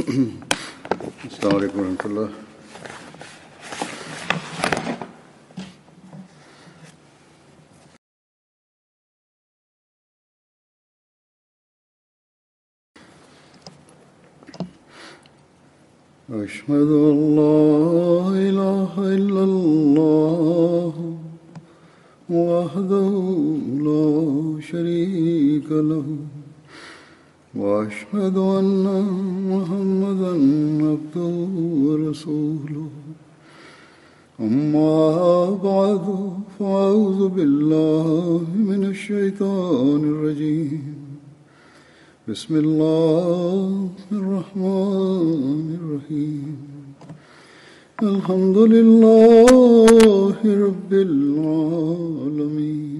السلام عليكم ورحمة الله أشهد أن لا إله إلا الله وحده لا شريك له واشهد ان محمدا عبده ورسوله اما بعد فاعوذ بالله من الشيطان الرجيم بسم الله الرحمن الرحيم الحمد لله رب العالمين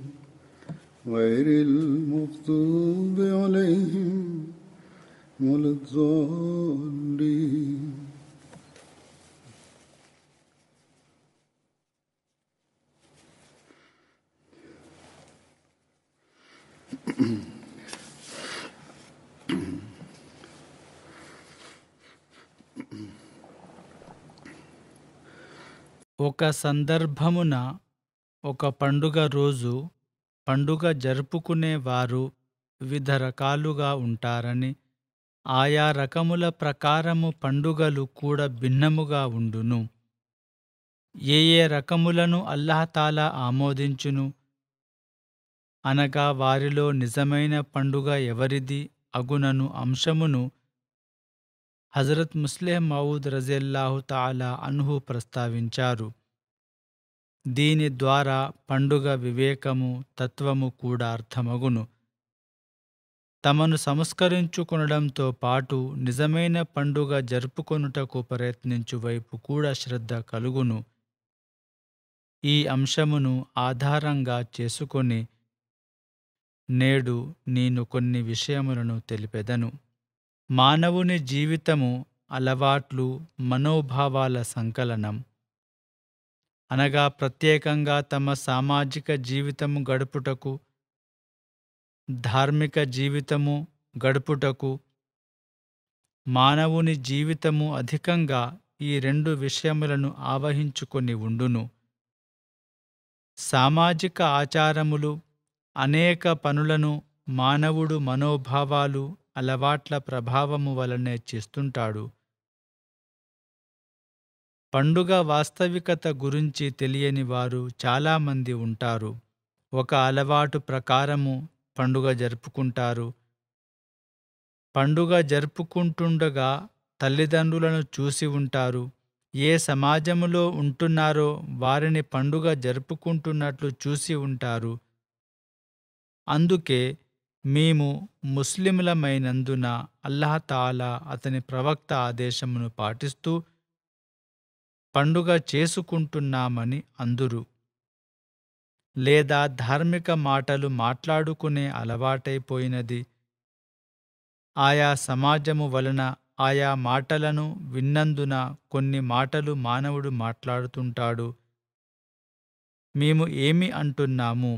غير المغضوب عليهم ولا الضالين ఒక సందర్భమున ఒక పండుగ రోజు పండుగ జరుపుకునేవారు వివిధ రకాలుగా ఉంటారని ఆయా రకముల ప్రకారము పండుగలు కూడా భిన్నముగా ఉండును ఏ ఏ రకములను అల్లహతాలా ఆమోదించును అనగా వారిలో నిజమైన పండుగ ఎవరిది అగునను అంశమును హజరత్ ముస్లేహ్ మౌద్ రజల్లాహు తాలా అన్హు ప్రస్తావించారు దీని ద్వారా పండుగ వివేకము తత్వము కూడా అర్థమగును తమను సంస్కరించుకునడంతో పాటు నిజమైన పండుగ జరుపుకొనుటకు ప్రయత్నించు వైపు కూడా శ్రద్ధ కలుగును ఈ అంశమును ఆధారంగా చేసుకొని నేడు నేను కొన్ని విషయములను తెలిపెదను మానవుని జీవితము అలవాట్లు మనోభావాల సంకలనం అనగా ప్రత్యేకంగా తమ సామాజిక జీవితము గడుపుటకు ధార్మిక జీవితము గడుపుటకు మానవుని జీవితము అధికంగా ఈ రెండు విషయములను ఆవహించుకొని ఉండును సామాజిక ఆచారములు అనేక పనులను మానవుడు మనోభావాలు అలవాట్ల ప్రభావము వలనే చేస్తుంటాడు పండుగ వాస్తవికత గురించి తెలియని వారు చాలామంది ఉంటారు ఒక అలవాటు ప్రకారము పండుగ జరుపుకుంటారు పండుగ జరుపుకుంటుండగా తల్లిదండ్రులను చూసి ఉంటారు ఏ సమాజములో ఉంటున్నారో వారిని పండుగ జరుపుకుంటున్నట్లు చూసి ఉంటారు అందుకే మేము ముస్లింలమైనందున అల్లాహతాలా అతని ప్రవక్త ఆదేశమును పాటిస్తూ పండుగ చేసుకుంటున్నామని అందురు లేదా ధార్మిక మాటలు మాట్లాడుకునే అలవాటైపోయినది ఆయా సమాజము వలన ఆయా మాటలను విన్నందున కొన్ని మాటలు మానవుడు మాట్లాడుతుంటాడు మేము ఏమి అంటున్నాము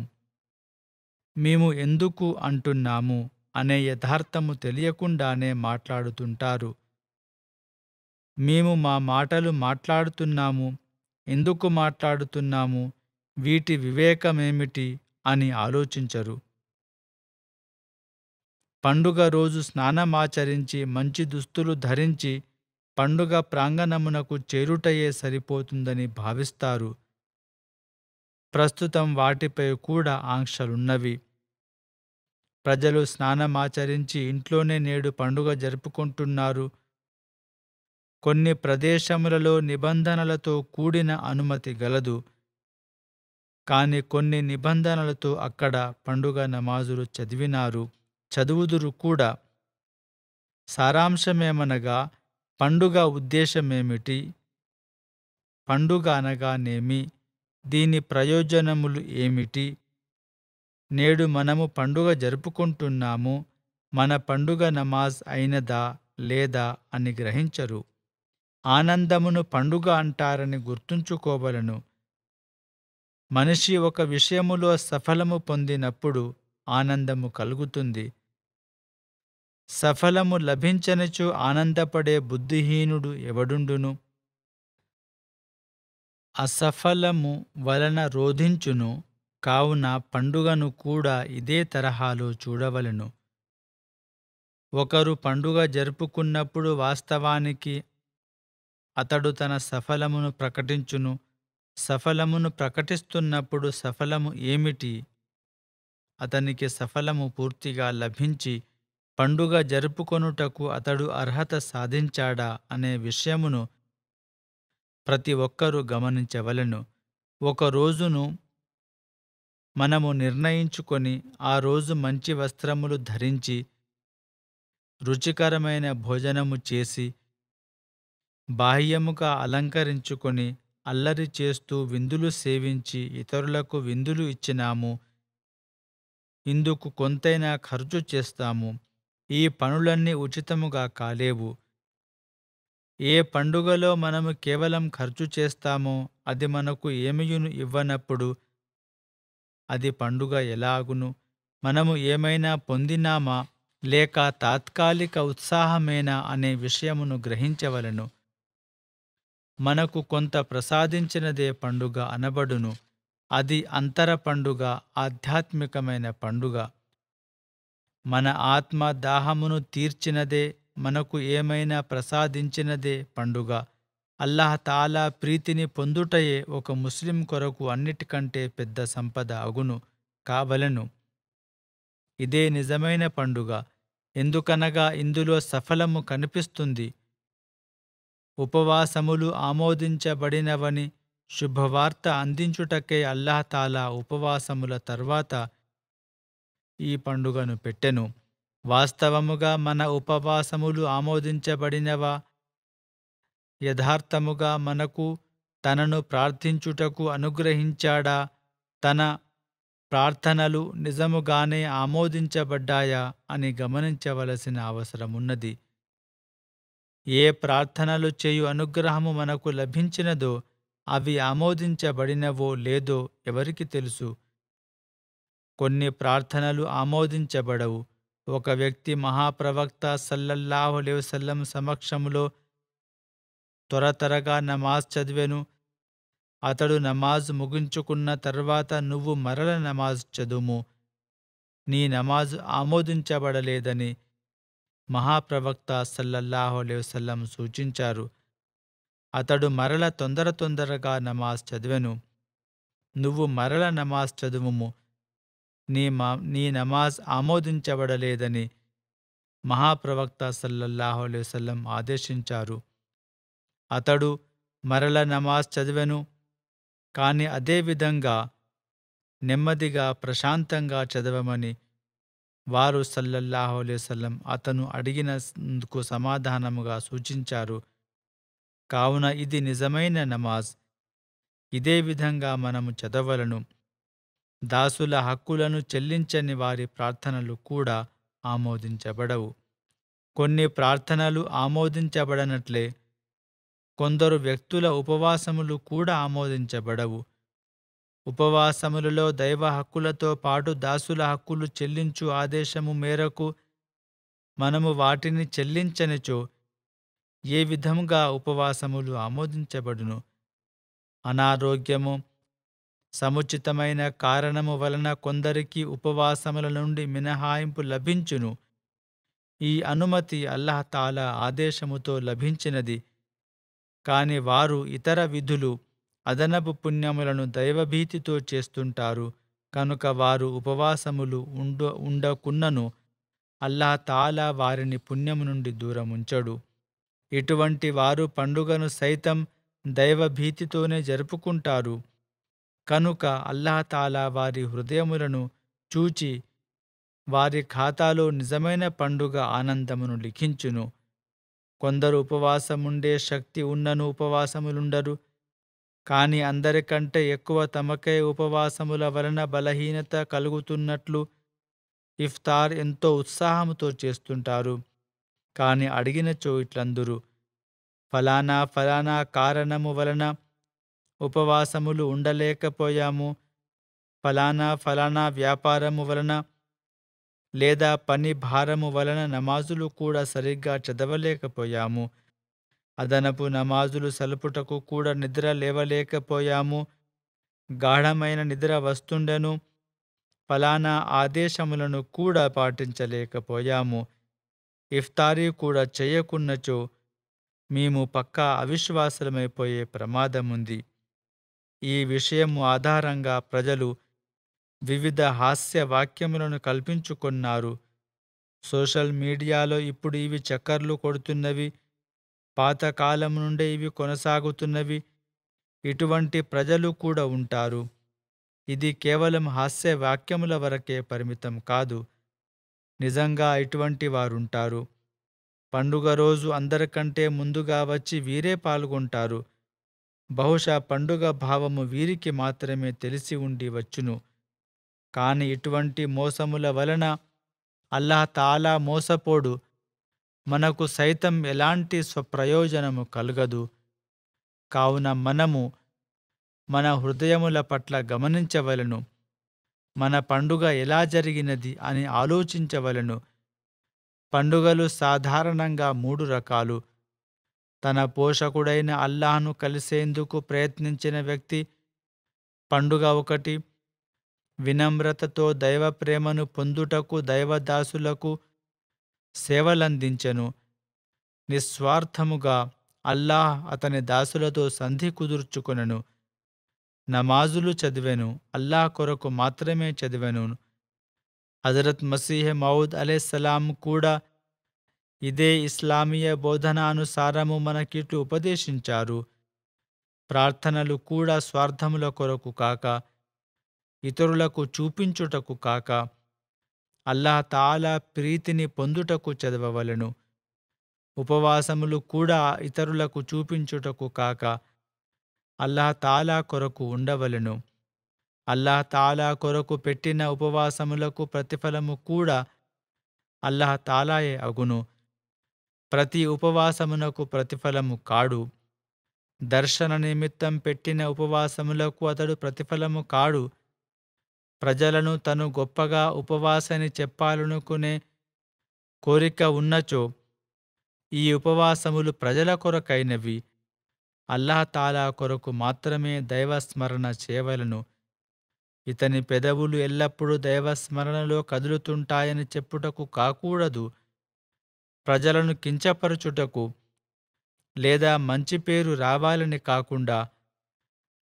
మేము ఎందుకు అంటున్నాము అనే యథార్థము తెలియకుండానే మాట్లాడుతుంటారు మేము మా మాటలు మాట్లాడుతున్నాము ఎందుకు మాట్లాడుతున్నాము వీటి వివేకమేమిటి అని ఆలోచించరు పండుగ రోజు స్నానమాచరించి మంచి దుస్తులు ధరించి పండుగ ప్రాంగణమునకు చేరుటయే సరిపోతుందని భావిస్తారు ప్రస్తుతం వాటిపై కూడా ఆంక్షలున్నవి ప్రజలు స్నానమాచరించి ఇంట్లోనే నేడు పండుగ జరుపుకుంటున్నారు కొన్ని ప్రదేశములలో నిబంధనలతో కూడిన అనుమతి గలదు కానీ కొన్ని నిబంధనలతో అక్కడ పండుగ నమాజులు చదివినారు చదువుదురు కూడా సారాంశమేమనగా పండుగ ఉద్దేశమేమిటి పండుగ అనగానేమి దీని ప్రయోజనములు ఏమిటి నేడు మనము పండుగ జరుపుకుంటున్నాము మన పండుగ నమాజ్ అయినదా లేదా అని గ్రహించరు ఆనందమును పండుగ అంటారని గుర్తుంచుకోవలను మనిషి ఒక విషయములో సఫలము పొందినప్పుడు ఆనందము కలుగుతుంది సఫలము లభించనిచో ఆనందపడే బుద్ధిహీనుడు ఎవడుండును అసఫలము వలన రోధించును కావున పండుగను కూడా ఇదే తరహాలో చూడవలను ఒకరు పండుగ జరుపుకున్నప్పుడు వాస్తవానికి అతడు తన సఫలమును ప్రకటించును సఫలమును ప్రకటిస్తున్నప్పుడు సఫలము ఏమిటి అతనికి సఫలము పూర్తిగా లభించి పండుగ జరుపుకొనుటకు అతడు అర్హత సాధించాడా అనే విషయమును ప్రతి ఒక్కరూ గమనించవలను ఒక రోజును మనము నిర్ణయించుకొని ఆ రోజు మంచి వస్త్రములు ధరించి రుచికరమైన భోజనము చేసి బాహ్యముగా అలంకరించుకొని అల్లరి చేస్తూ విందులు సేవించి ఇతరులకు విందులు ఇచ్చినాము ఇందుకు కొంతైనా ఖర్చు చేస్తాము ఈ పనులన్నీ ఉచితముగా కాలేవు ఏ పండుగలో మనము కేవలం ఖర్చు చేస్తామో అది మనకు ఏమయును ఇవ్వనప్పుడు అది పండుగ ఎలాగును మనము ఏమైనా పొందినామా లేక తాత్కాలిక ఉత్సాహమేనా అనే విషయమును గ్రహించవలను మనకు కొంత ప్రసాదించినదే పండుగ అనబడును అది అంతర పండుగ ఆధ్యాత్మికమైన పండుగ మన ఆత్మ దాహమును తీర్చినదే మనకు ఏమైనా ప్రసాదించినదే పండుగ అల్లహతాలా ప్రీతిని పొందుటయే ఒక ముస్లిం కొరకు అన్నిటికంటే పెద్ద సంపద అగును కావలను ఇదే నిజమైన పండుగ ఎందుకనగా ఇందులో సఫలము కనిపిస్తుంది ఉపవాసములు ఆమోదించబడినవని శుభవార్త అల్లాహ్ తాలా ఉపవాసముల తర్వాత ఈ పండుగను పెట్టెను వాస్తవముగా మన ఉపవాసములు ఆమోదించబడినవా యథార్థముగా మనకు తనను ప్రార్థించుటకు అనుగ్రహించాడా తన ప్రార్థనలు నిజముగానే ఆమోదించబడ్డాయా అని గమనించవలసిన అవసరమున్నది ఏ ప్రార్థనలు చేయు అనుగ్రహము మనకు లభించినదో అవి ఆమోదించబడినవో లేదో ఎవరికి తెలుసు కొన్ని ప్రార్థనలు ఆమోదించబడవు ఒక వ్యక్తి మహాప్రవక్త సల్లల్లాహు సమక్షములో సమక్షంలో త్వరతరగా నమాజ్ చదివెను అతడు నమాజ్ ముగించుకున్న తర్వాత నువ్వు మరల నమాజ్ చదువు నీ నమాజ్ ఆమోదించబడలేదని మహాప్రవక్త సల్లల్లాహు అలైవసం సూచించారు అతడు మరల తొందర తొందరగా నమాజ్ చదివెను నువ్వు మరల నమాజ్ చదువుము నీ మా నీ నమాజ్ ఆమోదించబడలేదని మహాప్రవక్త సల్లల్లాహు సల్లం ఆదేశించారు అతడు మరల నమాజ్ చదివెను కానీ అదేవిధంగా నెమ్మదిగా ప్రశాంతంగా చదవమని వారు సల్లల్లాహు అలైవల్లం అతను అడిగినందుకు సమాధానముగా సూచించారు కావున ఇది నిజమైన నమాజ్ ఇదే విధంగా మనము చదవలను దాసుల హక్కులను చెల్లించని వారి ప్రార్థనలు కూడా ఆమోదించబడవు కొన్ని ప్రార్థనలు ఆమోదించబడనట్లే కొందరు వ్యక్తుల ఉపవాసములు కూడా ఆమోదించబడవు ఉపవాసములలో దైవ హక్కులతో పాటు దాసుల హక్కులు చెల్లించు ఆదేశము మేరకు మనము వాటిని చెల్లించనిచో ఏ విధముగా ఉపవాసములు ఆమోదించబడును అనారోగ్యము సముచితమైన కారణము వలన కొందరికి ఉపవాసముల నుండి మినహాయింపు లభించును ఈ అనుమతి అల్లహతాల ఆదేశముతో లభించినది కాని వారు ఇతర విధులు అదనపు పుణ్యములను దైవభీతితో చేస్తుంటారు కనుక వారు ఉపవాసములు ఉండ ఉండకున్నను అల్లా తాలా వారిని పుణ్యము నుండి దూరముంచడు ఇటువంటి వారు పండుగను సైతం దైవభీతితోనే జరుపుకుంటారు కనుక అల్లా తాలా వారి హృదయములను చూచి వారి ఖాతాలో నిజమైన పండుగ ఆనందమును లిఖించును కొందరు ఉపవాసముండే శక్తి ఉన్నను ఉపవాసములుండరు కాని అందరికంటే ఎక్కువ తమకే ఉపవాసముల వలన బలహీనత కలుగుతున్నట్లు ఇఫ్తార్ ఎంతో ఉత్సాహంతో చేస్తుంటారు కాని అడిగిన చోయిట్లందరూ ఫలానా ఫలానా కారణము వలన ఉపవాసములు ఉండలేకపోయాము ఫలానా ఫలానా వ్యాపారము వలన లేదా పని భారము వలన నమాజులు కూడా సరిగ్గా చదవలేకపోయాము అదనపు నమాజులు సలుపుటకు కూడా నిద్ర లేవలేకపోయాము గాఢమైన నిద్ర వస్తుండెను ఫలానా ఆదేశములను కూడా పాటించలేకపోయాము ఇఫ్తారీ కూడా చేయకున్నచో మేము పక్కా అవిశ్వాసమైపోయే ప్రమాదముంది ఈ విషయము ఆధారంగా ప్రజలు వివిధ హాస్య వాక్యములను కల్పించుకున్నారు సోషల్ మీడియాలో ఇప్పుడు ఇవి చక్కర్లు కొడుతున్నవి పాతకాలం నుండే ఇవి కొనసాగుతున్నవి ఇటువంటి ప్రజలు కూడా ఉంటారు ఇది కేవలం హాస్య వాక్యముల వరకే పరిమితం కాదు నిజంగా ఇటువంటి వారుంటారు పండుగ రోజు అందరికంటే ముందుగా వచ్చి వీరే పాల్గొంటారు బహుశా పండుగ భావము వీరికి మాత్రమే తెలిసి ఉండి వచ్చును కాని ఇటువంటి మోసముల వలన అల్లాహ్ తాలా మోసపోడు మనకు సైతం ఎలాంటి స్వప్రయోజనము కలగదు కావున మనము మన హృదయముల పట్ల గమనించవలను మన పండుగ ఎలా జరిగినది అని ఆలోచించవలను పండుగలు సాధారణంగా మూడు రకాలు తన పోషకుడైన అల్లాహను కలిసేందుకు ప్రయత్నించిన వ్యక్తి పండుగ ఒకటి వినమ్రతతో దైవ ప్రేమను పొందుటకు దైవదాసులకు సేవలందించెను నిస్వార్థముగా అల్లాహ్ అతని దాసులతో సంధి కుదుర్చుకొనెను నమాజులు చదివెను అల్లాహ్ కొరకు మాత్రమే చదివెను హజరత్ మసీహ్ మౌద్ అలెస్సలాం కూడా ఇదే ఇస్లామీయ బోధనానుసారము మనకిట్లు ఉపదేశించారు ప్రార్థనలు కూడా స్వార్థముల కొరకు కాక ఇతరులకు చూపించుటకు కాక అల్లా తాలా ప్రీతిని పొందుటకు చదవవలను ఉపవాసములు కూడా ఇతరులకు చూపించుటకు కాక అల్లా తాలా కొరకు ఉండవలను అల్లా తాలా కొరకు పెట్టిన ఉపవాసములకు ప్రతిఫలము కూడా అల్లా తాలాయే అగును ప్రతి ఉపవాసమునకు ప్రతిఫలము కాడు దర్శన నిమిత్తం పెట్టిన ఉపవాసములకు అతడు ప్రతిఫలము కాడు ప్రజలను తను గొప్పగా ఉపవాసని చెప్పాలనుకునే కోరిక ఉన్నచో ఈ ఉపవాసములు ప్రజల కొరకైనవి అల్లాహతాలా కొరకు మాత్రమే దైవస్మరణ చేయవలను ఇతని పెదవులు ఎల్లప్పుడూ దైవస్మరణలో కదులుతుంటాయని చెప్పుటకు కాకూడదు ప్రజలను కించపరచుటకు లేదా మంచి పేరు రావాలని కాకుండా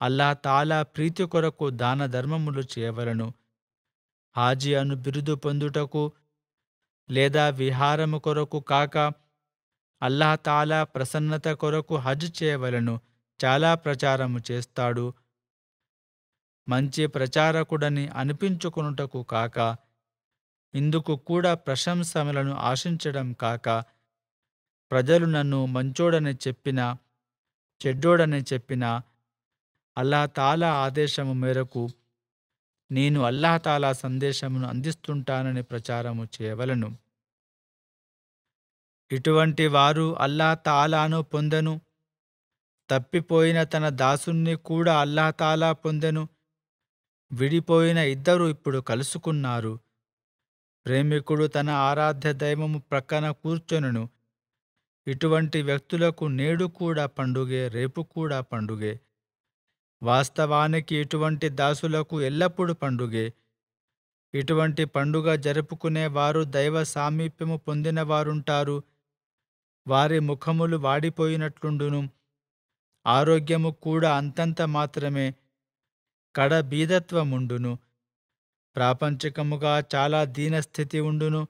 అల్లా తాలా ప్రీతి కొరకు దాన ధర్మములు చేయవలను హాజీ అను బిరుదు పొందుటకు లేదా విహారము కొరకు కాక అల్లాహ్ తాలా ప్రసన్నత కొరకు హజ్ చేయవలను చాలా ప్రచారము చేస్తాడు మంచి ప్రచారకుడని అనిపించుకునుటకు కాక ఇందుకు కూడా ప్రశంసలను ఆశించడం కాక ప్రజలు నన్ను మంచోడని చెప్పినా చెడ్డోడని చెప్పినా అల్లాతాలా ఆదేశము మేరకు నేను తాలా సందేశమును అందిస్తుంటానని ప్రచారము చేయవలను ఇటువంటి వారు తాలాను పొందెను తప్పిపోయిన తన దాసుణ్ణి కూడా తాలా పొందెను విడిపోయిన ఇద్దరు ఇప్పుడు కలుసుకున్నారు ప్రేమికుడు తన ఆరాధ్య దైవము ప్రక్కన కూర్చొనును ఇటువంటి వ్యక్తులకు నేడు కూడా పండుగే రేపు కూడా పండుగే వాస్తవానికి ఇటువంటి దాసులకు ఎల్లప్పుడూ పండుగే ఇటువంటి పండుగ జరుపుకునే వారు దైవ సామీప్యము పొందిన వారుంటారు వారి ముఖములు వాడిపోయినట్లుండును ఆరోగ్యము కూడా అంతంత మాత్రమే కడ బీదత్వముండును ప్రాపంచికముగా చాలా దీనస్థితి ఉండును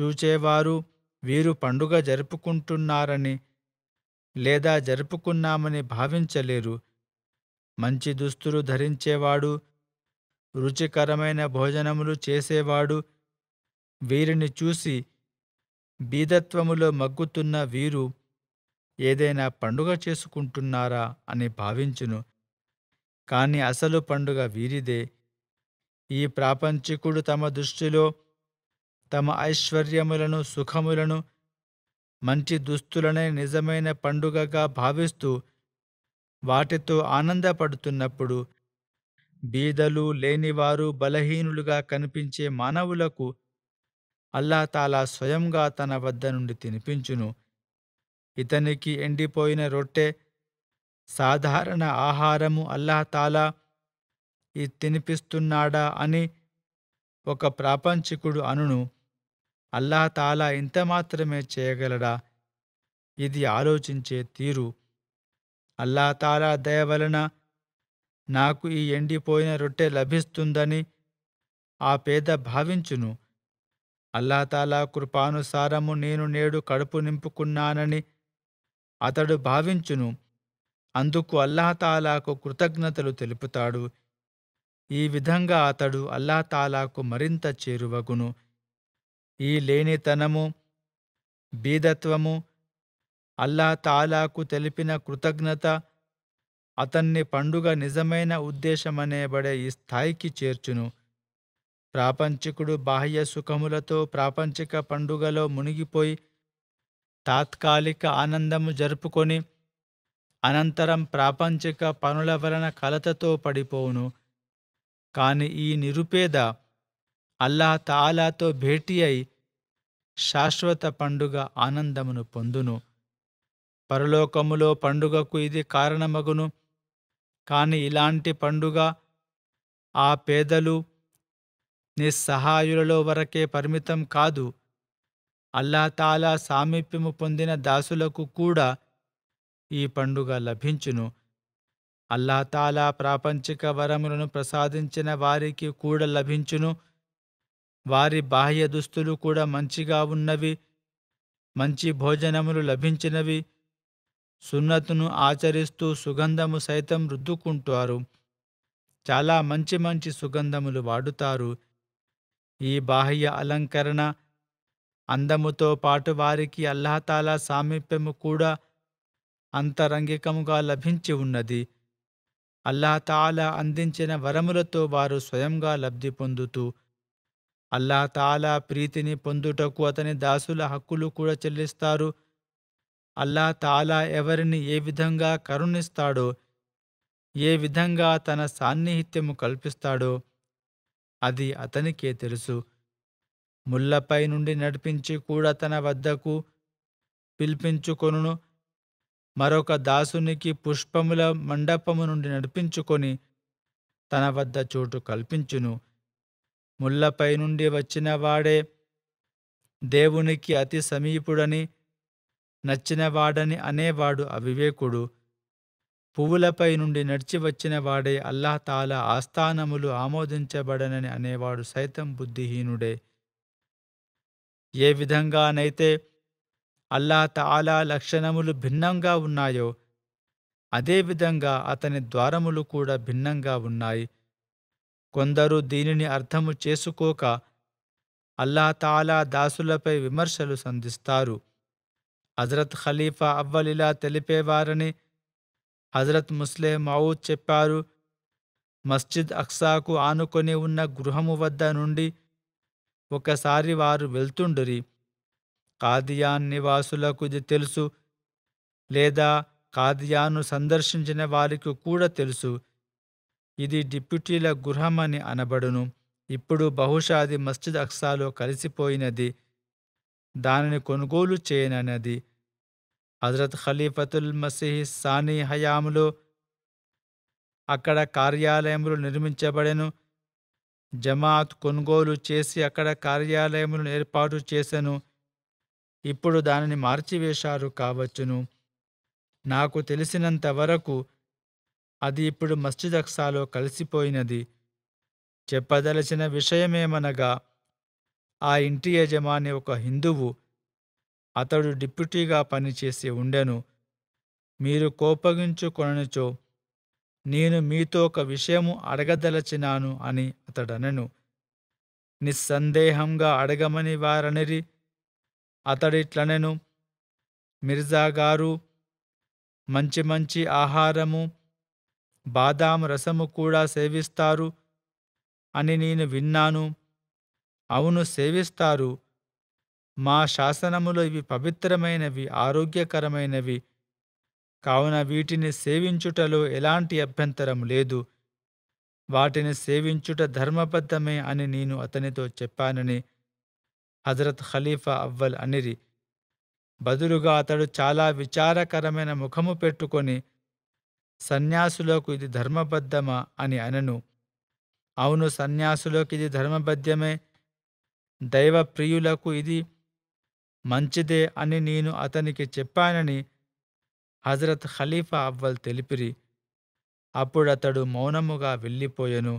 చూచేవారు వీరు పండుగ జరుపుకుంటున్నారని లేదా జరుపుకున్నామని భావించలేరు మంచి దుస్తులు ధరించేవాడు రుచికరమైన భోజనములు చేసేవాడు వీరిని చూసి బీదత్వములో మగ్గుతున్న వీరు ఏదైనా పండుగ చేసుకుంటున్నారా అని భావించును కాని అసలు పండుగ వీరిదే ఈ ప్రాపంచికుడు తమ దృష్టిలో తమ ఐశ్వర్యములను సుఖములను మంచి దుస్తులనే నిజమైన పండుగగా భావిస్తూ వాటితో ఆనందపడుతున్నప్పుడు బీదలు లేనివారు బలహీనులుగా కనిపించే మానవులకు అల్లాతాలా స్వయంగా తన వద్ద నుండి తినిపించును ఇతనికి ఎండిపోయిన రొట్టె సాధారణ ఆహారము అల్లాహతాలా ఈ తినిపిస్తున్నాడా అని ఒక ప్రాపంచికుడు అనును అల్లాహతాలా ఇంత మాత్రమే చేయగలడా ఇది ఆలోచించే తీరు అల్లాతాలా దయ వలన నాకు ఈ ఎండిపోయిన రొట్టె లభిస్తుందని ఆ పేద భావించును అల్లాతాలా కృపానుసారము నేను నేడు కడుపు నింపుకున్నానని అతడు భావించును అందుకు అల్లాతాలాకు కృతజ్ఞతలు తెలుపుతాడు ఈ విధంగా అతడు అల్లాతాలాకు మరింత చేరువగును ఈ లేనితనము బీదత్వము అల్లా తాలాకు తెలిపిన కృతజ్ఞత అతన్ని పండుగ నిజమైన ఉద్దేశమనేబడే ఈ స్థాయికి చేర్చును ప్రాపంచికుడు బాహ్య సుఖములతో ప్రాపంచిక పండుగలో మునిగిపోయి తాత్కాలిక ఆనందము జరుపుకొని అనంతరం ప్రాపంచిక పనుల వలన కలతతో పడిపోవును కాని ఈ నిరుపేద అల్లాహ్ తాలాతో భేటీ అయి శాశ్వత పండుగ ఆనందమును పొందును పరలోకములో పండుగకు ఇది కారణమగును కాని ఇలాంటి పండుగ ఆ పేదలు నిస్సహాయులలో వరకే పరిమితం కాదు అల్లాతాలా సామీప్యము పొందిన దాసులకు కూడా ఈ పండుగ లభించును అల్లాతాలా ప్రాపంచిక వరములను ప్రసాదించిన వారికి కూడా లభించును వారి బాహ్య దుస్తులు కూడా మంచిగా ఉన్నవి మంచి భోజనములు లభించినవి సున్నతును ఆచరిస్తూ సుగంధము సైతం రుద్దుకుంటారు చాలా మంచి మంచి సుగంధములు వాడుతారు ఈ బాహ్య అలంకరణ అందముతో పాటు వారికి అల్లాహతాలా సామీప్యము కూడా అంతరంగికముగా లభించి ఉన్నది అల్లాహతాలా అందించిన వరములతో వారు స్వయంగా లబ్ధి పొందుతూ అల్లాహతాలా ప్రీతిని పొందుటకు అతని దాసుల హక్కులు కూడా చెల్లిస్తారు అల్లా తాలా ఎవరిని ఏ విధంగా కరుణిస్తాడో ఏ విధంగా తన సాన్నిహిత్యము కల్పిస్తాడో అది అతనికే తెలుసు ముళ్ళపై నుండి నడిపించి కూడా తన వద్దకు పిలిపించుకొను మరొక దాసునికి పుష్పముల మండపము నుండి నడిపించుకొని తన వద్ద చోటు కల్పించును ముళ్ళపై నుండి వచ్చిన వాడే దేవునికి అతి సమీపుడని నచ్చినవాడని అనేవాడు అవివేకుడు పువ్వులపై నుండి నడిచి వచ్చిన వాడే అల్లాహతాల ఆస్థానములు ఆమోదించబడనని అనేవాడు సైతం బుద్ధిహీనుడే ఏ విధంగానైతే తాలా లక్షణములు భిన్నంగా ఉన్నాయో అదేవిధంగా అతని ద్వారములు కూడా భిన్నంగా ఉన్నాయి కొందరు దీనిని అర్థము చేసుకోక తాలా దాసులపై విమర్శలు సంధిస్తారు హజరత్ ఖలీఫా అవ్వలిలా తెలిపేవారని హజరత్ ముస్లే మౌద్ చెప్పారు మస్జిద్ అక్సాకు ఆనుకొని ఉన్న గృహము వద్ద నుండి ఒకసారి వారు వెళ్తుండురి కాదియాన్ నివాసులకు ఇది తెలుసు లేదా కాదియాను సందర్శించిన వారికి కూడా తెలుసు ఇది డిప్యూటీల గృహమని అనబడును ఇప్పుడు బహుశా అది మస్జిద్ అక్సాలో కలిసిపోయినది దానిని కొనుగోలు చేయనన్నది హజరత్ ఖలీఫతుల్ మసీహ్ సానీ హయాములో అక్కడ కార్యాలయములు నిర్మించబడెను జమాత్ కొనుగోలు చేసి అక్కడ కార్యాలయములను ఏర్పాటు చేశాను ఇప్పుడు దానిని మార్చివేశారు కావచ్చును నాకు తెలిసినంత వరకు అది ఇప్పుడు మస్జిద్ అక్సాలో కలిసిపోయినది చెప్పదలిచిన విషయమేమనగా ఆ ఇంటి యజమాని ఒక హిందువు అతడు డిప్యూటీగా పనిచేసి ఉండెను మీరు కోపగించుకొననిచో నేను మీతో ఒక విషయము అడగదలచినాను అని అతడనెను నిస్సందేహంగా అడగమని వారనిరి అతడిట్లనెను మిర్జా గారు మంచి మంచి ఆహారము బాదాం రసము కూడా సేవిస్తారు అని నేను విన్నాను అవును సేవిస్తారు మా శాసనములు ఇవి పవిత్రమైనవి ఆరోగ్యకరమైనవి కావున వీటిని సేవించుటలో ఎలాంటి అభ్యంతరం లేదు వాటిని సేవించుట ధర్మబద్ధమే అని నేను అతనితో చెప్పానని హజరత్ ఖలీఫా అవ్వల్ అనిరి బదులుగా అతడు చాలా విచారకరమైన ముఖము పెట్టుకొని సన్యాసులకు ఇది ధర్మబద్ధమా అని అనను అవును సన్యాసులకు ఇది ధర్మబద్ధమే దైవ ప్రియులకు ఇది మంచిదే అని నేను అతనికి చెప్పానని హజరత్ ఖలీఫా అవ్వల్ తెలిపిరి అప్పుడతడు మౌనముగా వెళ్ళిపోయెను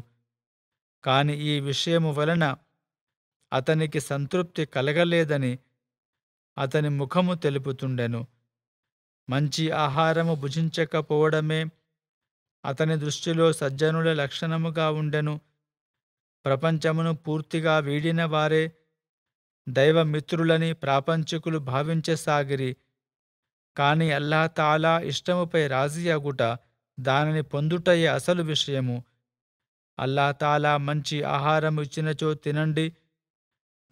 కాని ఈ విషయము వలన అతనికి సంతృప్తి కలగలేదని అతని ముఖము తెలుపుతుండెను మంచి ఆహారము భుజించకపోవడమే అతని దృష్టిలో సజ్జనుల లక్షణముగా ఉండెను ప్రపంచమును పూర్తిగా వీడిన వారే దైవమిత్రులని ప్రాపంచకులు భావించసాగిరి కాని అల్లాహతాలా ఇష్టముపై రాజీ అగుట దానిని పొందుటయే అసలు విషయము అల్లాహతాలా మంచి ఆహారం ఇచ్చినచో తినండి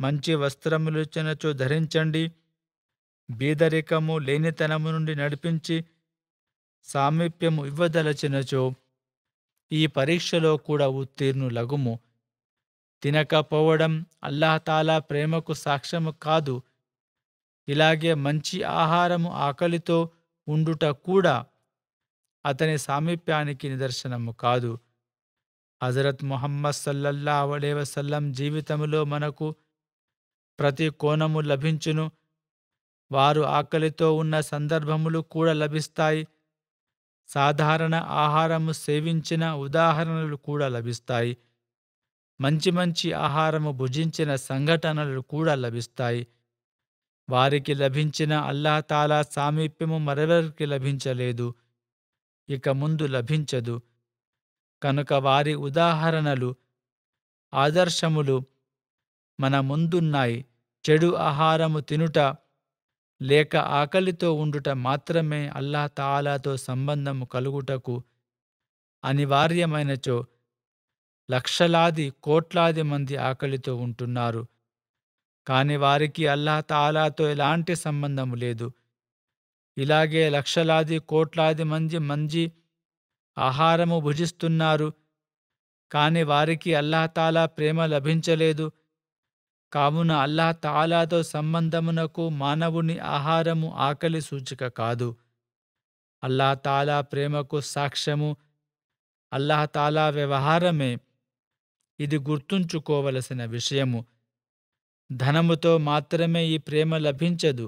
మంచి వస్త్రములు ఇచ్చినచో ధరించండి బీదరికము లేనితనము నుండి నడిపించి సామీప్యము ఇవ్వదలచినచో ఈ పరీక్షలో కూడా ఉత్తీర్ణులగుము తినకపోవడం అల్లాహతాలా ప్రేమకు సాక్ష్యము కాదు ఇలాగే మంచి ఆహారము ఆకలితో ఉండుట కూడా అతని సామీప్యానికి నిదర్శనము కాదు హజరత్ మొహమ్మద్ సల్లల్లా అలే వసల్లం జీవితంలో మనకు ప్రతి కోణము లభించును వారు ఆకలితో ఉన్న సందర్భములు కూడా లభిస్తాయి సాధారణ ఆహారము సేవించిన ఉదాహరణలు కూడా లభిస్తాయి మంచి మంచి ఆహారము భుజించిన సంఘటనలు కూడా లభిస్తాయి వారికి లభించిన అల్లాతాలా సామీప్యము మరెవరికి లభించలేదు ఇక ముందు లభించదు కనుక వారి ఉదాహరణలు ఆదర్శములు మన ముందున్నాయి చెడు ఆహారము తినుట లేక ఆకలితో ఉండుట మాత్రమే అల్లా తాలాతో సంబంధము కలుగుటకు అనివార్యమైనచో లక్షలాది కోట్లాది మంది ఆకలితో ఉంటున్నారు కాని వారికి అల్లా తాలాతో ఎలాంటి సంబంధము లేదు ఇలాగే లక్షలాది కోట్లాది మంది మంచి ఆహారము భుజిస్తున్నారు కాని వారికి తాలా ప్రేమ లభించలేదు కావున తాలాతో సంబంధమునకు మానవుని ఆహారము ఆకలి సూచిక కాదు తాలా ప్రేమకు సాక్ష్యము తాలా వ్యవహారమే ఇది గుర్తుంచుకోవలసిన విషయము ధనముతో మాత్రమే ఈ ప్రేమ లభించదు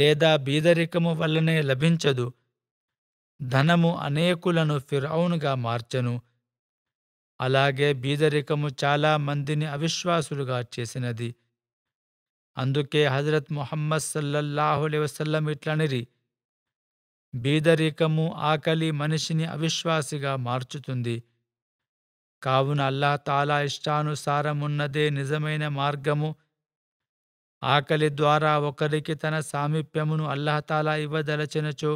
లేదా బీదరికము వల్లనే లభించదు ధనము అనేకులను ఫిరౌనుగా మార్చను అలాగే బీదరికము చాలా మందిని అవిశ్వాసులుగా చేసినది అందుకే హజరత్ మొహమ్మద్ సల్లల్లాహులే వసల్లం ఇట్లనిరి బీదరికము ఆకలి మనిషిని అవిశ్వాసిగా మార్చుతుంది కావున అల్లా తాలా ఇష్టానుసారమున్నదే నిజమైన మార్గము ఆకలి ద్వారా ఒకరికి తన సామీప్యమును అల్లహతాలా ఇవ్వదలచినచో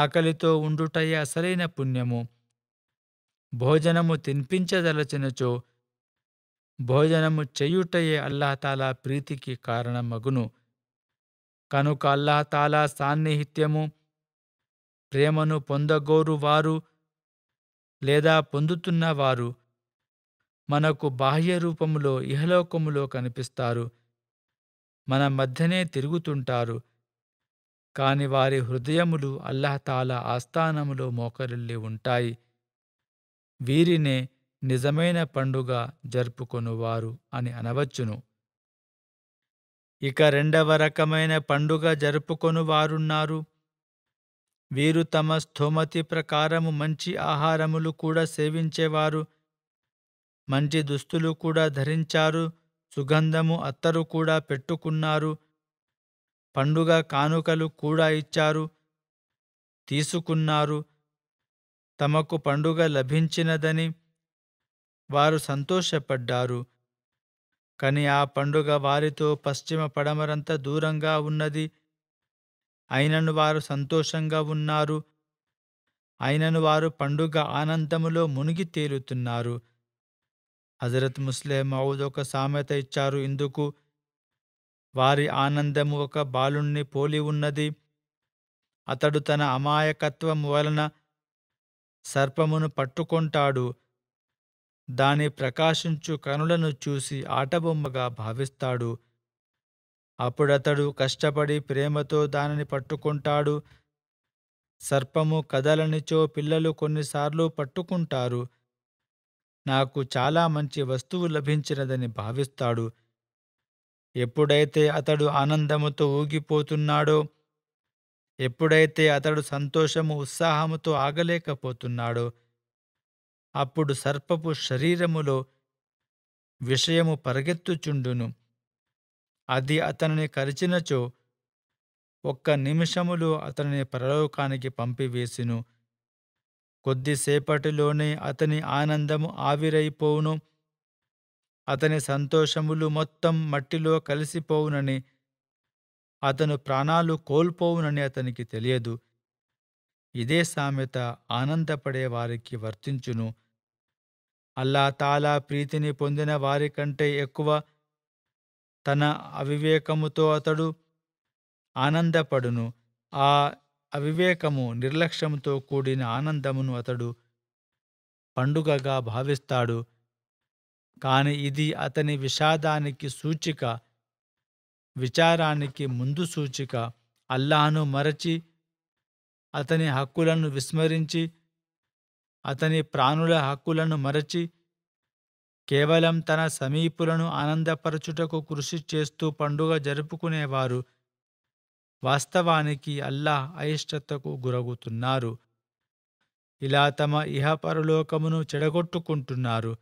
ఆకలితో ఉండుటయే అసలైన పుణ్యము భోజనము తినిపించదలచినచో భోజనము చెయ్యుటయే అల్లాహతాలా ప్రీతికి కారణమగును కనుక అల్లాహతాలా సాన్నిహిత్యము ప్రేమను పొందగోరు వారు లేదా పొందుతున్న వారు మనకు బాహ్య రూపములో ఇహలోకములో కనిపిస్తారు మన మధ్యనే తిరుగుతుంటారు కాని వారి హృదయములు అల్లహతాల ఆస్థానములో మోకరిల్లి ఉంటాయి వీరినే నిజమైన పండుగ జరుపుకొనువారు అని అనవచ్చును ఇక రెండవ రకమైన పండుగ జరుపుకొనువారున్నారు వీరు తమ స్థోమతి ప్రకారము మంచి ఆహారములు కూడా సేవించేవారు మంచి దుస్తులు కూడా ధరించారు సుగంధము అత్తరు కూడా పెట్టుకున్నారు పండుగ కానుకలు కూడా ఇచ్చారు తీసుకున్నారు తమకు పండుగ లభించినదని వారు సంతోషపడ్డారు కానీ ఆ పండుగ వారితో పశ్చిమ పడమరంత దూరంగా ఉన్నది అయినను వారు సంతోషంగా ఉన్నారు అయినను వారు పండుగ ఆనందములో మునిగి తేలుతున్నారు హజరత్ ముస్లే మౌద్ ఒక సామెత ఇచ్చారు ఇందుకు వారి ఆనందము ఒక బాలుణ్ణి పోలి ఉన్నది అతడు తన అమాయకత్వం వలన సర్పమును పట్టుకుంటాడు దాని ప్రకాశించు కనులను చూసి ఆటబొమ్మగా భావిస్తాడు అప్పుడతడు కష్టపడి ప్రేమతో దానిని పట్టుకుంటాడు సర్పము కదలనిచో పిల్లలు కొన్నిసార్లు పట్టుకుంటారు నాకు చాలా మంచి వస్తువు లభించినదని భావిస్తాడు ఎప్పుడైతే అతడు ఆనందముతో ఊగిపోతున్నాడో ఎప్పుడైతే అతడు సంతోషము ఉత్సాహముతో ఆగలేకపోతున్నాడో అప్పుడు సర్పపు శరీరములో విషయము పరిగెత్తుచుండును అది అతనిని కరిచినచో ఒక్క నిమిషములు అతనిని పరలోకానికి పంపివేసిను కొద్దిసేపటిలోనే అతని ఆనందము ఆవిరైపోవును అతని సంతోషములు మొత్తం మట్టిలో కలిసిపోవునని అతను ప్రాణాలు కోల్పోవునని అతనికి తెలియదు ఇదే సామెత ఆనందపడే వారికి వర్తించును అల్లా తాలా ప్రీతిని పొందిన వారికంటే ఎక్కువ తన అవివేకముతో అతడు ఆనందపడును ఆ అవివేకము నిర్లక్ష్యముతో కూడిన ఆనందమును అతడు పండుగగా భావిస్తాడు కాని ఇది అతని విషాదానికి సూచిక విచారానికి ముందు సూచిక అల్లాహను మరచి అతని హక్కులను విస్మరించి అతని ప్రాణుల హక్కులను మరచి కేవలం తన సమీపులను ఆనందపరచుటకు కృషి చేస్తూ పండుగ జరుపుకునేవారు వాస్తవానికి అల్లాహ్ అయిష్టతకు గురవుతున్నారు ఇలా తమ ఇహపరలోకమును చెడగొట్టుకుంటున్నారు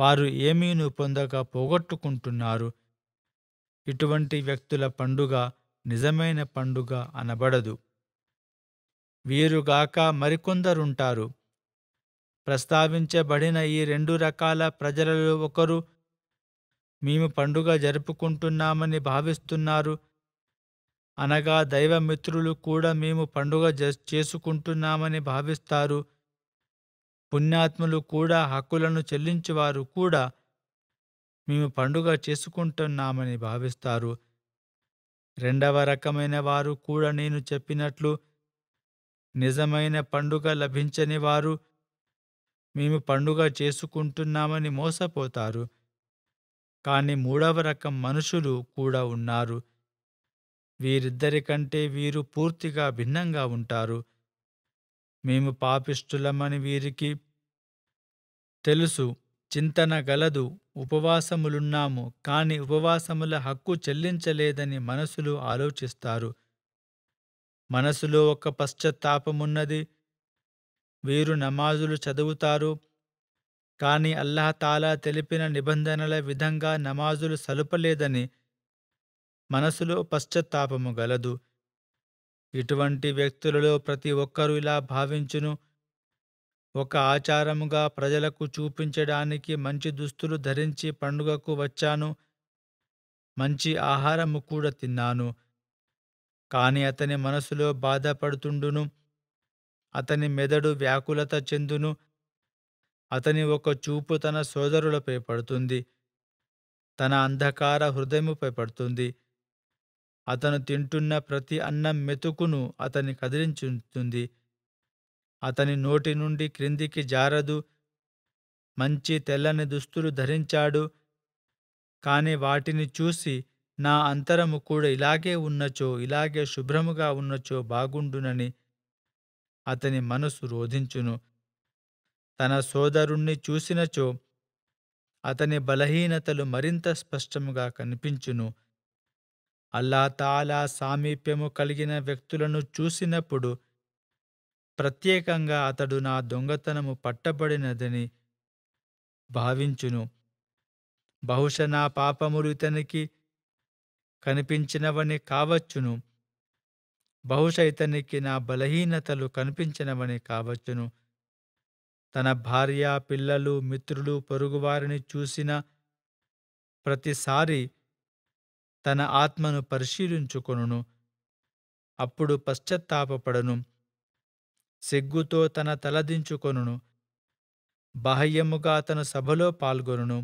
వారు ఏమీను పొందక పోగొట్టుకుంటున్నారు ఇటువంటి వ్యక్తుల పండుగ నిజమైన పండుగ అనబడదు వీరుగాక మరికొందరుంటారు ప్రస్తావించబడిన ఈ రెండు రకాల ప్రజలలో ఒకరు మేము పండుగ జరుపుకుంటున్నామని భావిస్తున్నారు అనగా దైవమిత్రులు కూడా మేము పండుగ చేసుకుంటున్నామని భావిస్తారు పుణ్యాత్ములు కూడా హక్కులను చెల్లించేవారు కూడా మేము పండుగ చేసుకుంటున్నామని భావిస్తారు రెండవ రకమైన వారు కూడా నేను చెప్పినట్లు నిజమైన పండుగ లభించని వారు మేము పండుగ చేసుకుంటున్నామని మోసపోతారు కానీ మూడవ రకం మనుషులు కూడా ఉన్నారు వీరిద్దరికంటే వీరు పూర్తిగా భిన్నంగా ఉంటారు మేము పాపిష్టులమని వీరికి తెలుసు చింతన గలదు ఉపవాసములున్నాము కాని ఉపవాసముల హక్కు చెల్లించలేదని మనసులు ఆలోచిస్తారు మనసులో ఒక పశ్చాత్తాపమున్నది వీరు నమాజులు చదువుతారు కాని అల్లహతాలా తెలిపిన నిబంధనల విధంగా నమాజులు సలుపలేదని మనసులో పశ్చాత్తాపము గలదు ఇటువంటి వ్యక్తులలో ప్రతి ఒక్కరూ ఇలా భావించును ఒక ఆచారముగా ప్రజలకు చూపించడానికి మంచి దుస్తులు ధరించి పండుగకు వచ్చాను మంచి ఆహారము కూడా తిన్నాను కాని అతని మనసులో బాధపడుతుండును అతని మెదడు వ్యాకులత చెందును అతని ఒక చూపు తన సోదరులపై పడుతుంది తన అంధకార హృదయముపై పడుతుంది అతను తింటున్న ప్రతి అన్నం మెతుకును అతని కదిలించుతుంది అతని నోటి నుండి క్రిందికి జారదు మంచి తెల్లని దుస్తులు ధరించాడు కాని వాటిని చూసి నా అంతరము కూడా ఇలాగే ఉన్నచో ఇలాగే శుభ్రముగా ఉన్నచో బాగుండునని అతని మనసు రోధించును తన సోదరుణ్ణి చూసినచో అతని బలహీనతలు మరింత స్పష్టముగా కనిపించును అల్లా తాలా సామీప్యము కలిగిన వ్యక్తులను చూసినప్పుడు ప్రత్యేకంగా అతడు నా దొంగతనము పట్టబడినదని భావించును బహుశ నా పాపములు ఇతనికి కనిపించినవని కావచ్చును బహుశా ఇతనికి నా బలహీనతలు కనిపించినవని కావచ్చును తన భార్య పిల్లలు మిత్రులు పొరుగువారిని చూసిన ప్రతిసారి తన ఆత్మను పరిశీలించుకొనును అప్పుడు పశ్చత్తాపడను సిగ్గుతో తన తలదించుకొనును బాహ్యముగా తన సభలో పాల్గొనును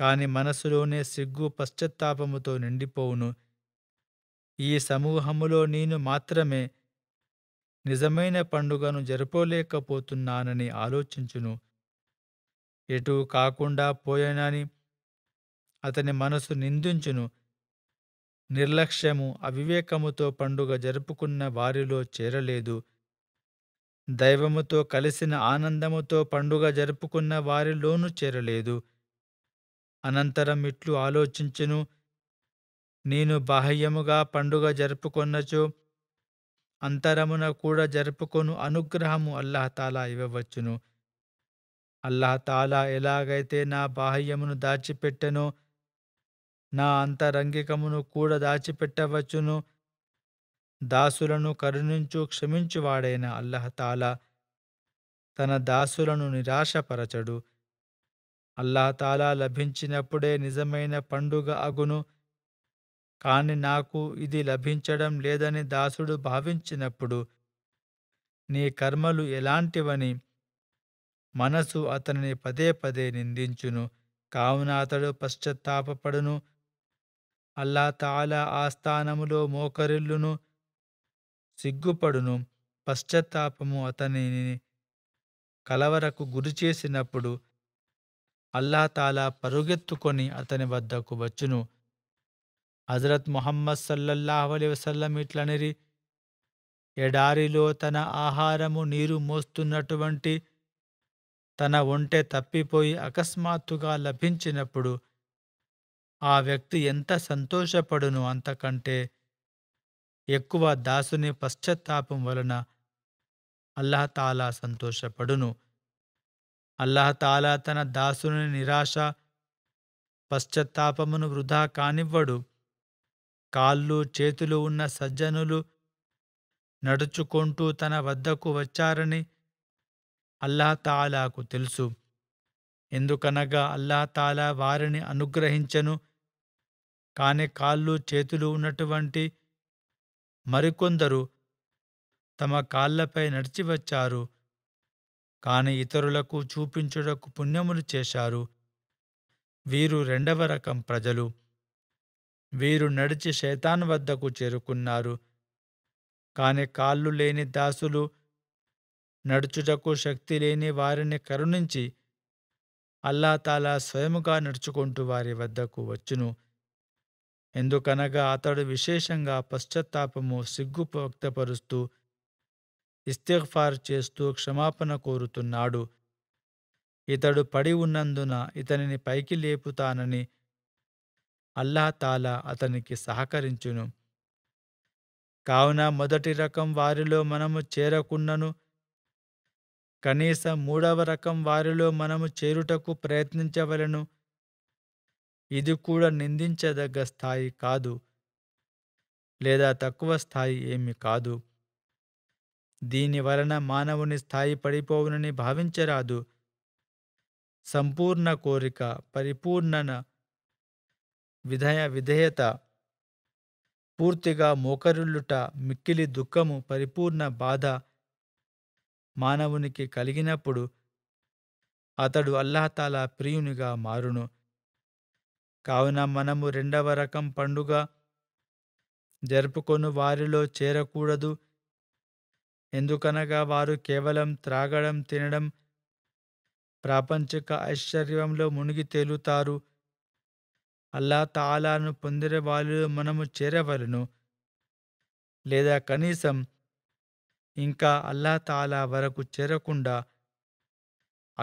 కాని మనసులోనే సిగ్గు పశ్చత్తాపముతో నిండిపోవును ఈ సమూహములో నేను మాత్రమే నిజమైన పండుగను జరుపుకోలేకపోతున్నానని ఆలోచించును ఎటూ కాకుండా పోయానని అతని మనసు నిందించును నిర్లక్ష్యము అవివేకముతో పండుగ జరుపుకున్న వారిలో చేరలేదు దైవముతో కలిసిన ఆనందముతో పండుగ జరుపుకున్న వారిలోనూ చేరలేదు అనంతరం ఇట్లు ఆలోచించును నేను బాహ్యముగా పండుగ జరుపుకొనచ్చు అంతరమున కూడా జరుపుకొను అనుగ్రహము అల్లహతాలా ఇవ్వవచ్చును అల్లహతాలా ఎలాగైతే నా బాహ్యమును దాచిపెట్టెను నా అంతరంగికమును కూడా దాచిపెట్టవచ్చును దాసులను కరుణించు క్షమించువాడైన అల్లహతాలా తన దాసులను నిరాశపరచడు అల్లాహతాలా లభించినప్పుడే నిజమైన పండుగ అగును కాని నాకు ఇది లభించడం లేదని దాసుడు భావించినప్పుడు నీ కర్మలు ఎలాంటివని మనసు అతనిని పదే పదే నిందించును కావున అతడు పశ్చత్తాపడును అల్లా తాలా ఆస్థానములో మోకరిల్లును సిగ్గుపడును పశ్చాత్తాపము అతనిని కలవరకు గురి చేసినప్పుడు అల్లాతాలా పరుగెత్తుకొని అతని వద్దకు వచ్చును హజరత్ మొహమ్మద్ సల్లల్లాహు అలై వసల్లం ఇట్లనిరి ఎడారిలో తన ఆహారము నీరు మోస్తున్నటువంటి తన ఒంటె తప్పిపోయి అకస్మాత్తుగా లభించినప్పుడు ఆ వ్యక్తి ఎంత సంతోషపడును అంతకంటే ఎక్కువ దాసుని పశ్చత్తాపం వలన అల్లహతాలా సంతోషపడును అల్లహతాలా తన దాసుని నిరాశ పశ్చత్తాపమును వృధా కానివ్వడు కాళ్ళు చేతులు ఉన్న సజ్జనులు నడుచుకుంటూ తన వద్దకు వచ్చారని అల్లాతాలాకు తెలుసు ఎందుకనగా అల్లాతాలా వారిని అనుగ్రహించను కాని కాళ్ళు చేతులు ఉన్నటువంటి మరికొందరు తమ కాళ్ళపై నడిచి వచ్చారు కాని ఇతరులకు చూపించుటకు పుణ్యములు చేశారు వీరు రెండవ రకం ప్రజలు వీరు నడిచి శైతాన్ వద్దకు చేరుకున్నారు కాని కాళ్ళు లేని దాసులు నడుచుటకు శక్తి లేని వారిని కరుణించి అల్లాతాలా స్వయముగా నడుచుకుంటూ వారి వద్దకు వచ్చును ఎందుకనగా అతడు విశేషంగా పశ్చాత్తాపము సిగ్గు వ్యక్తపరుస్తూ ఇస్తిఫార్ చేస్తూ క్షమాపణ కోరుతున్నాడు ఇతడు పడి ఉన్నందున ఇతనిని పైకి లేపుతానని అల్లాతాలా అతనికి సహకరించును కావున మొదటి రకం వారిలో మనము చేరకున్నను కనీసం మూడవ రకం వారిలో మనము చేరుటకు ప్రయత్నించవలను ఇది కూడా నిందించదగ్గ స్థాయి కాదు లేదా తక్కువ స్థాయి ఏమి కాదు దీని వలన మానవుని స్థాయి పడిపోవునని భావించరాదు సంపూర్ణ కోరిక పరిపూర్ణన విధయ విధేయత పూర్తిగా మోకరుళ్ళుట మిక్కిలి దుఃఖము పరిపూర్ణ బాధ మానవునికి కలిగినప్పుడు అతడు అల్లాహతాల ప్రియునిగా మారును కావున మనము రెండవ రకం పండుగ జరుపుకొను వారిలో చేరకూడదు ఎందుకనగా వారు కేవలం త్రాగడం తినడం ప్రాపంచిక ఐశ్వర్యంలో మునిగి తేలుతారు అల్లా తాలాను పొందిన వాళ్ళు మనము చేరవలను లేదా కనీసం ఇంకా అల్లా తాలా వరకు చేరకుండా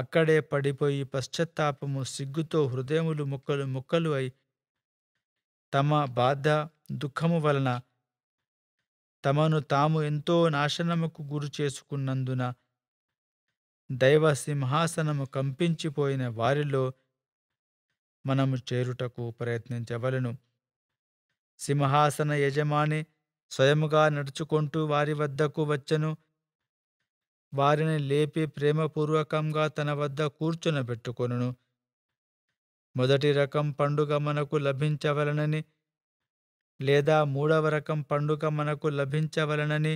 అక్కడే పడిపోయి పశ్చాత్తాపము సిగ్గుతో హృదయములు ముక్కలు ముక్కలు అయి తమ బాధ దుఃఖము వలన తమను తాము ఎంతో నాశనముకు గురి చేసుకున్నందున దైవ సింహాసనము కంపించిపోయిన వారిలో మనము చేరుటకు ప్రయత్నించవలను సింహాసన యజమాని స్వయముగా నడుచుకుంటూ వారి వద్దకు వచ్చెను వారిని లేపి ప్రేమపూర్వకంగా తన వద్ద కూర్చునబెట్టుకొనును మొదటి రకం పండుగ మనకు లభించవలనని లేదా మూడవ రకం పండుగ మనకు లభించవలనని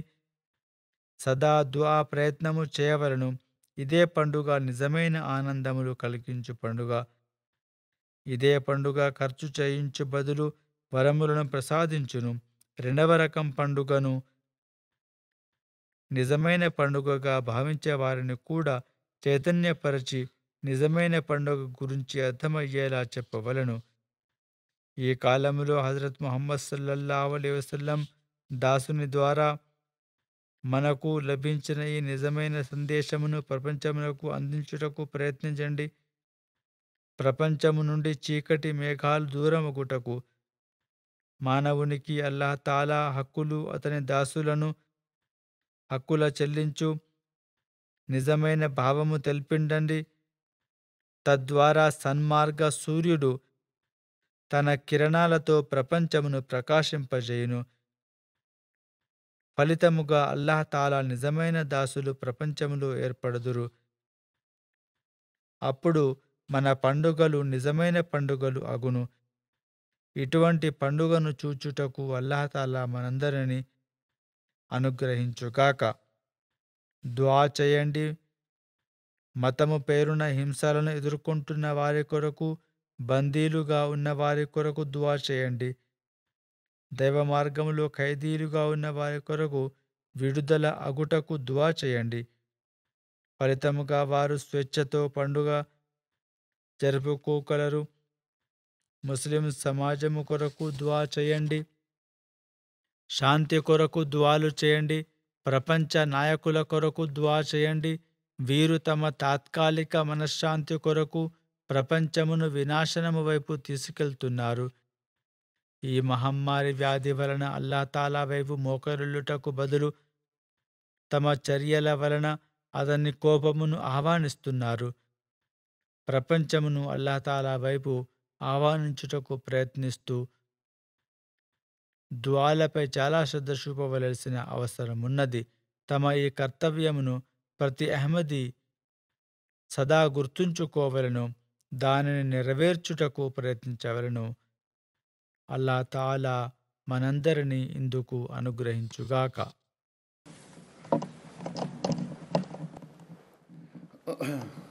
సదా దుఆ ప్రయత్నము చేయవలను ఇదే పండుగ నిజమైన ఆనందములు కలిగించు పండుగ ఇదే పండుగ ఖర్చు చేయించు బదులు వరములను ప్రసాదించును రెండవ రకం పండుగను నిజమైన పండుగగా భావించే వారిని కూడా చైతన్యపరిచి నిజమైన పండుగ గురించి అర్థమయ్యేలా చెప్పవలను ఈ కాలంలో హజరత్ మొహమ్మద్ సల్లల్లా అలీ వసల్లం దాసుని ద్వారా మనకు లభించిన ఈ నిజమైన సందేశమును ప్రపంచమునకు అందించుటకు ప్రయత్నించండి ప్రపంచము నుండి చీకటి మేఘాలు దూరముగుటకు మానవునికి అల్లాహ్ తాలా హక్కులు అతని దాసులను హక్కుల చెల్లించు నిజమైన భావము తెలిపిండండి తద్వారా సన్మార్గ సూర్యుడు తన కిరణాలతో ప్రపంచమును ప్రకాశింపజేయును ఫలితముగా అల్లాహ్ తాలా నిజమైన దాసులు ప్రపంచములో ఏర్పడదురు అప్పుడు మన పండుగలు నిజమైన పండుగలు అగును ఇటువంటి పండుగను చూచుటకు అల్లహతాలా మనందరినీ అనుగ్రహించుగాక ద్వా చేయండి మతము పేరున హింసలను ఎదుర్కొంటున్న వారి కొరకు బందీలుగా ఉన్న వారి కొరకు దువా చేయండి దైవ మార్గంలో ఖైదీలుగా ఉన్న వారి కొరకు విడుదల అగుటకు దువా చేయండి ఫలితముగా వారు స్వేచ్ఛతో పండుగ జరుపుకోగలరు ముస్లిం సమాజము కొరకు ద్వా చేయండి శాంతి కొరకు ద్వాలు చేయండి ప్రపంచ నాయకుల కొరకు ద్వా చేయండి వీరు తమ తాత్కాలిక మనశ్శాంతి కొరకు ప్రపంచమును వినాశనము వైపు తీసుకెళ్తున్నారు ఈ మహమ్మారి వ్యాధి వలన అల్లాతాలా వైపు మోకరిల్లుటకు బదులు తమ చర్యల వలన అతన్ని కోపమును ఆహ్వానిస్తున్నారు ప్రపంచమును అల్లాతాలా వైపు ఆహ్వానించుటకు ప్రయత్నిస్తూ ద్వాలపై చాలా శ్రద్ధ చూపవలసిన అవసరమున్నది తమ ఈ కర్తవ్యమును ప్రతి అహ్మది సదా గుర్తుంచుకోవలను దానిని నెరవేర్చుటకు ప్రయత్నించవలను అల్లా తాలా మనందరినీ ఇందుకు అనుగ్రహించుగాక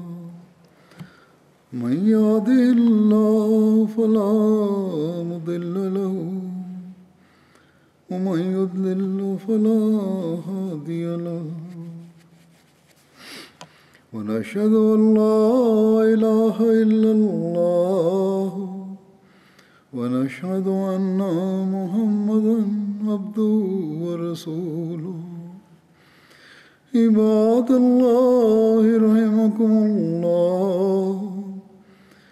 من يهد الله فلا مضل له ومن يضلل فلا هادي له ونشهد ان لا اله الا الله ونشهد ان محمدا عبده ورسوله عباد الله رحمكم الله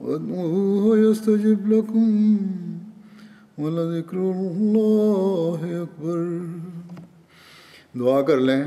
وادعوه يستجب لكم ولذكر الله أكبر दुआ कर लें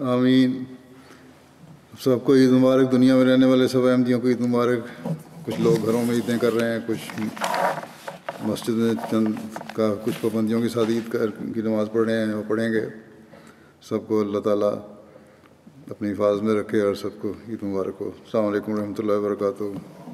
आमीन सबको ईद मुबारक दुनिया में रहने वाले सब अहमदियों को ईद मुबारक कुछ लोग घरों में ईदें कर रहे हैं कुछ मस्जिद में चंद का कुछ पाबंदियों के साथ ईद कर की नमाज़ पढ़ रहे हैं और पढ़ेंगे सबको अल्लाह ताला अपनी हिफाज में रखे और सबको ईद मुबारक हो अलैक्म वरहमल वर्का